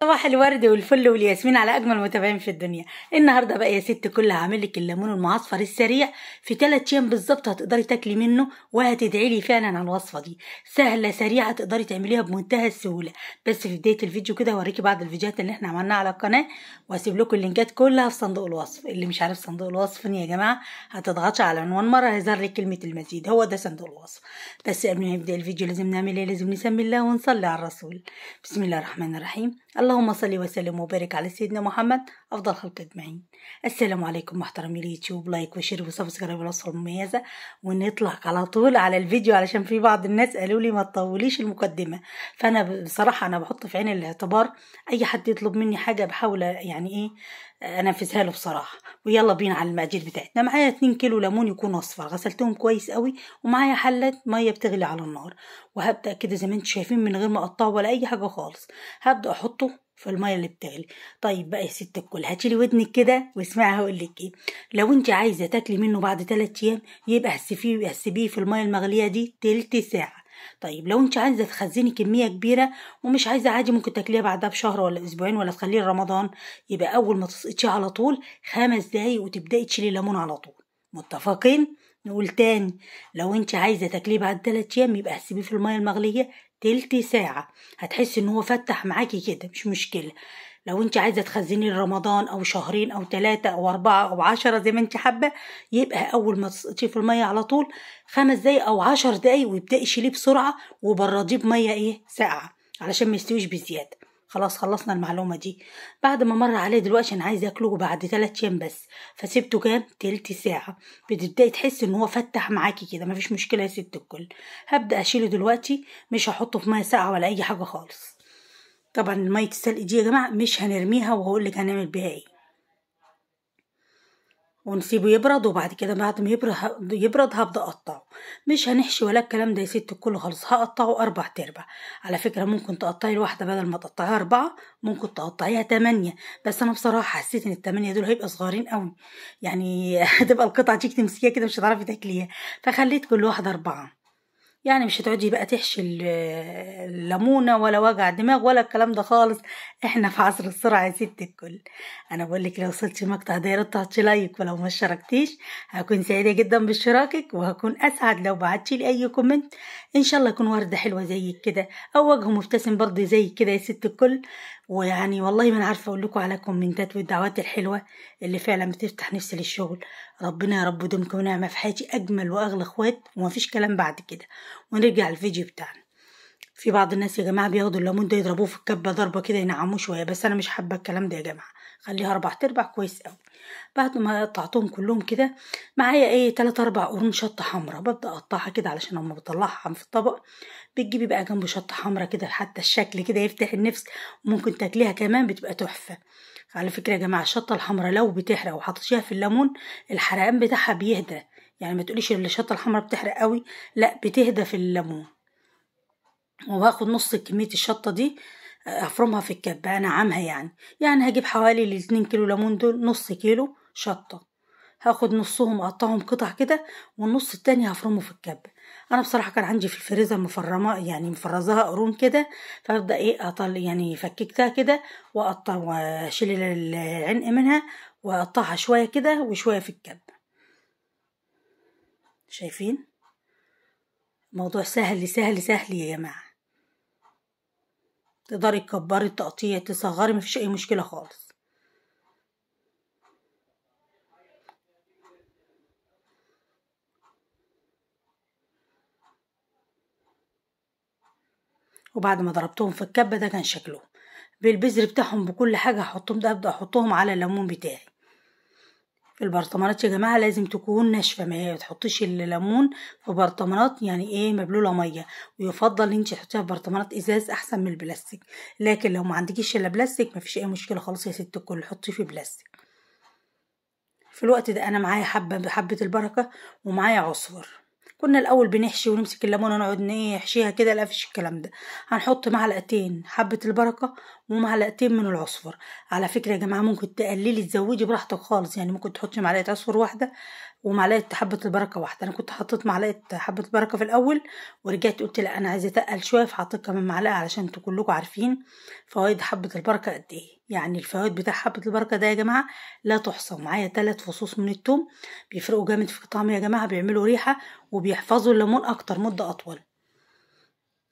صباح الورد والفل والياسمين على اجمل متابعين في الدنيا النهارده بقى يا ست كل هعمل لك الليمون المعصفر السريع في ثلاث ايام بالظبط هتقدري تاكلي منه وهتدعي لي فعلا على الوصفه دي سهله سريعه تقدري تعمليها بمنتهى السهوله بس في بدايه الفيديو كده هوريكي بعض الفيديوهات اللي احنا عملناها على القناه واسيب لكم اللينكات كلها في صندوق الوصف اللي مش عارف صندوق الوصف فين يا جماعه هتضغطي على عنوان مره هيظهر لك كلمه المزيد هو ده صندوق الوصف بس قبل ما نبدا الفيديو لازم نعمل ايه لازم نسمي الله ونصلي على الرسول بسم الله الرحمن الرحيم اللهم صل وسلم وبارك على سيدنا محمد أفضل خلق أجمعين السلام عليكم محترمي اليوتيوب لايك وشير وسبسكرايب الوصفة المميزة ونطلع على طول على الفيديو علشان في بعض الناس قالوا لي ما تطوليش المقدمة فأنا بصراحة أنا بحط في عين الاعتبار أي حد يطلب مني حاجة بحاول يعني إيه انفذها له بصراحه ويلا بينا على المقادير بتاعتنا معايا 2 كيلو ليمون يكون اصفر غسلتهم كويس قوي ومعايا حله ميه بتغلي على النار وهبدا كده زي ما انتم شايفين من غير ما اقطعه ولا اي حاجه خالص هبدا احطه في الميه اللي بتغلي طيب بقى يا ست الكل هاتيلي ودنك كده واسمعي هقول لك ايه لو انت عايزه تاكلي منه بعد 3 ايام يبقى هسيبيه في الميه المغليه دي تلت ساعه طيب لو انت عايزه تخزني كميه كبيره ومش عايزه عادي ممكن تاكليها بعدها بشهر ولا اسبوعين ولا تخليه لرمضان يبقى اول ما تسقطيه على طول خمس دقايق وتبداي تشيلي ليمون على طول متفقين نقول تاني لو انت عايزه تاكليه بعد ثلاث ايام يبقى هتسيبيه في الميه المغليه تلت ساعه هتحسي ان هو فتح معاكي كده مش مشكله لو انت عايزه تخزني رمضان او شهرين او ثلاثه او اربعه او عشرة زي ما انت حابه يبقى اول ما في الميه على طول خمس دقايق او عشر دقايق وابدأي شيليه بسرعه وبرديه بميه ايه ساقعه علشان ما يستويش بزياده خلاص خلصنا المعلومة دي بعد ما مر عليه دلوقتي أنا عايزة أكله بعد تلات أيام بس فسيبته كام تلت ساعة بتبدأي تحسي إن هو فتح معاكي كده مفيش مشكلة يا ست الكل هبدأ أشيله دلوقتي مش هحطه في مية ساقعة ولا أي حاجة خالص طبعا المية السلق دي يا جماعة مش هنرميها وهقولك هنعمل بيها ايه ونسيبه يبرد وبعد كده بعد ما يبرد هبدا اقطعه مش هنحشي ولا الكلام ده يا ست الكل خالص هقطعه اربع تربع على فكره ممكن تقطعي الواحده بدل ما تقطعيها اربعه ممكن تقطعيها تمانية بس انا بصراحه حسيت ان التمانية دول هيبقى صغيرين قوي يعني هتبقى القطعه دي تمسكيها كده مش هتعرفي تاكليها فخليت كل واحده اربعه يعني مش هتقعدي بقى تحشي الليمونه ولا وجع دماغ ولا الكلام ده خالص احنا في عصر السرعه يا ست الكل انا بقول لك لو وصلتي المقطع ده يا ريت تحطي لايك ولو ما اشتركتيش هكون سعيده جدا باشتراكك وهكون اسعد لو بعتي لي اي كومنت ان شاء الله يكون ورده حلوه زيك كده او وجه مبتسم برضه زيك كده يا ست الكل ويعني والله ما انا عارفه اقول لكم على الكومنتات والدعوات الحلوه اللي فعلا بتفتح نفسي للشغل ربنا يا رب دمكم ونعمه في حياتي اجمل واغلى اخوات ومفيش كلام بعد كده ونرجع الفيديو بتاعنا في بعض الناس يا جماعه بياخدوا الليمون ده يضربوه في الكبه ضربه كده ينعموه شويه بس انا مش حابه الكلام ده يا جماعه خليها اربع تربع كويس قوي بعد ما قطعتهم كلهم كده معايا ايه تلات اربع قرون شطه حمراء ببدا اقطعها كده علشان اما بطلعها في الطبق بتجيبي بقى جنبه شطه حمراء كده حتى الشكل كده يفتح النفس وممكن تاكليها كمان بتبقى تحفه على فكره يا جماعه الشطه الحمراء لو بتحرق وحطيتيها في الليمون الحرقان بتاعها بيهدى يعني ما تقوليش الشطه الحمراء بتحرق قوي لا بتهدى في الليمون وهاخد نص كمية الشطة دي أفرمها في الكبة أنا عامها يعني يعني هجيب حوالي الاتنين كيلو ليمون دول نص كيلو شطة هاخد نصهم اقطعهم قطع كده والنص التاني هفرمه في الكبة انا بصراحه كان عندي في الفريزة مفرمه يعني مفرزاها قرون كده فابدا ايه اطل يعني فككتها كده واقطع واشيل العنق منها واقطعها شويه كده وشويه في الكبة شايفين موضوع سهل سهل سهل يا جماعه تقدري تكبري التقطيع تصغري مفيش اي مشكلة خالص وبعد ما ضربتهم في الكبة ده كان شكلهم بالبذر بتاعهم بكل حاجة هحطهم ده ابدأ احطهم على الليمون بتاعي البرطمانات يا جماعه لازم تكون ناشفه ما تحطيش الليمون في برطمانات يعني ايه مبلوله ميه ويفضل ان انت تحطيها في برطمانات ازاز احسن من البلاستيك لكن لو ما عندكيش الا بلاستيك مفيش اي مشكله خالص يا ست الكل حطيه في بلاستيك في الوقت ده انا معايا حبه حبه البركه ومعايا عصفور كنا الاول بنحشي ونمسك الليمونه ونقعد نحشيها كده لا فيش الكلام ده هنحط معلقتين حبه البركه ومعلقتين من العصفر على فكرة يا جماعة ممكن تقللي تزودي براحتك خالص يعني ممكن تحطي معلقة عصفر واحدة ومعلقة حبة البركة واحدة أنا كنت حطيت معلقة حبة البركة في الأول ورجعت قلت لأ أنا عايزة أتقل شوية فحطيت كمان معلقة علشان انتوا كلكم عارفين فوائد حبة البركة قد إيه يعني الفوائد بتاع حبة البركة ده يا جماعة لا تحصى معايا تلات فصوص من التوم بيفرقوا جامد في الطعم يا جماعة بيعملوا ريحة وبيحفظوا الليمون أكتر مدة أطول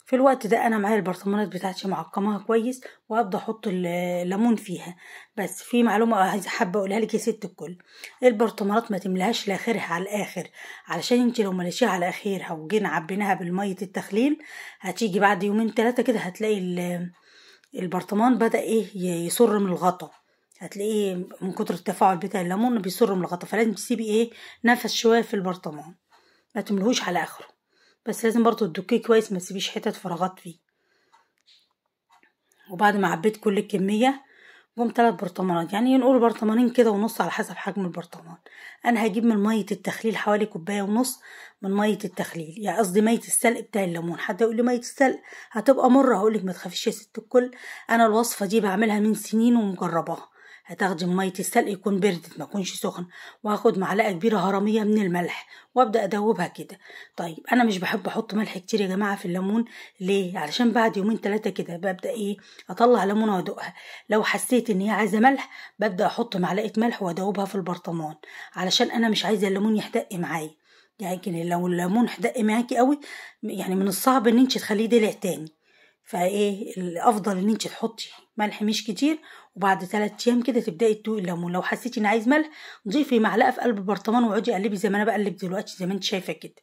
في الوقت ده انا معايا البرطمانات بتاعتي معقماها كويس وهبدا احط الليمون فيها بس في معلومه عايزه حابه اقولها لك يا ست الكل البرطمانات ما تملهاش لاخرها على الاخر علشان انت لو مليتيها على اخرها وجينا عبيناها بالميه التخليل هتيجي بعد يومين ثلاثه كده هتلاقي البرطمان بدا ايه يصر من الغطا هتلاقيه من كتر التفاعل بتاع الليمون بيصر من الغطا فلازم تسيبي ايه نفس شويه في البرطمان ما تملهوش على اخره بس لازم برضو تدكيه كويس ما تسيبيش حتت فراغات فيه وبعد ما عبيت كل الكميه جم تلات برطمانات يعني نقول برطمانين كده ونص على حسب حجم البرطمان انا هجيب من ميه التخليل حوالي كوبايه ونص من ميه التخليل يعني قصدي ميه السلق بتاع الليمون حد يقول لي ميه السلق هتبقى مره هقول لك ما تخافيش يا ست الكل انا الوصفه دي بعملها من سنين ومجرباها هتاخدي ميه السلق يكون بردت ما يكونش سخن وهاخد معلقه كبيره هرميه من الملح وابدا ادوبها كده طيب انا مش بحب احط ملح كتير يا جماعه في الليمون ليه علشان بعد يومين ثلاثه كده ببدا ايه اطلع ليمونه وادوقها لو حسيت ان هي عايزه ملح ببدا احط معلقه ملح وادوبها في البرطمان علشان انا مش عايزه الليمون يحدق معايا يعني لو الليمون حدق معاكي قوي يعني من الصعب ان انت تخليه دلع تاني فايه الافضل ان انت تحطي ملح مش كتير وبعد ثلاث ايام كده تبداي تدوقي الليمون لو حسيتي ان عايز ملح ضيفي معلقه في قلب البرطمان وقعدي قلبي زي ما انا بقلب دلوقتي زي ما انت شايفه كده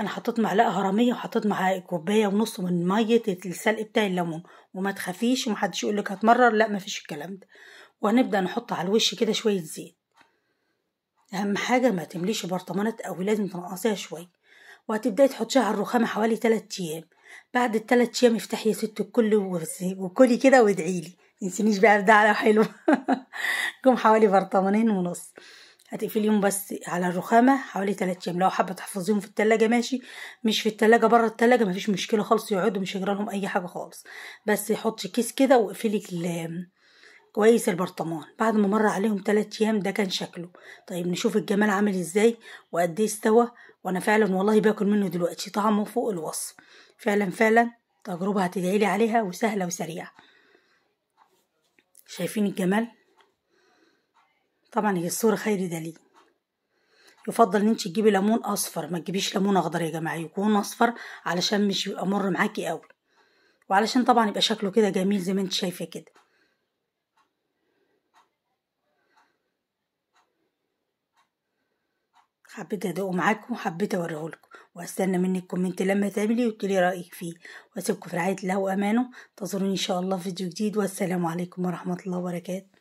انا حطيت معلقه هرميه وحطيت معاها كوبايه ونص من ميه السلق بتاع الليمون وما تخافيش ومحدش يقول لك هتمرر لا مفيش الكلام ده وهنبدا نحط على الوش كده شويه زيت اهم حاجه ما تمليش برطمانات قوي لازم تنقصيها شويه وهتبداي تحطيها على الرخامه حوالي 3 ايام بعد الثلاث ايام افتحي يا ست الكل وكلي كده وادعيلي تنسينيش بقى ده على حلو جم حوالي برطمانين ونص هتقفليهم بس على الرخامه حوالي 3 ايام لو حابه تحفظيهم في التلاجة ماشي مش في التلاجة بره التلاجة مفيش مشكله خالص يقعدوا مش هيجرى اي حاجه خالص بس حطي كيس كده واقفلي كويس البرطمان بعد ما مر عليهم 3 ايام ده كان شكله طيب نشوف الجمال عامل ازاي وقد ايه استوى وانا فعلا والله باكل منه دلوقتي طعمه فوق الوصف فعلا فعلا تجربه هتدعيلي عليها وسهله وسريعه شايفين الجمال طبعا هي الصورة خير دليل يفضل ان انت تجيبي ليمون اصفر ما تجيبيش ليمون اخضر يا جماعه يكون اصفر علشان مش يبقى مر معاكي قوي وعلشان طبعا يبقى شكله كده جميل زي ما انت شايفه كده حبيت ادوقه معاكم وحبيت لكم واستنى منك كومنت لما تعملي وتقولي رايك فيه واسيبكم في رعايه الله وامانه انتظروني ان شاء الله في فيديو جديد والسلام عليكم ورحمه الله وبركاته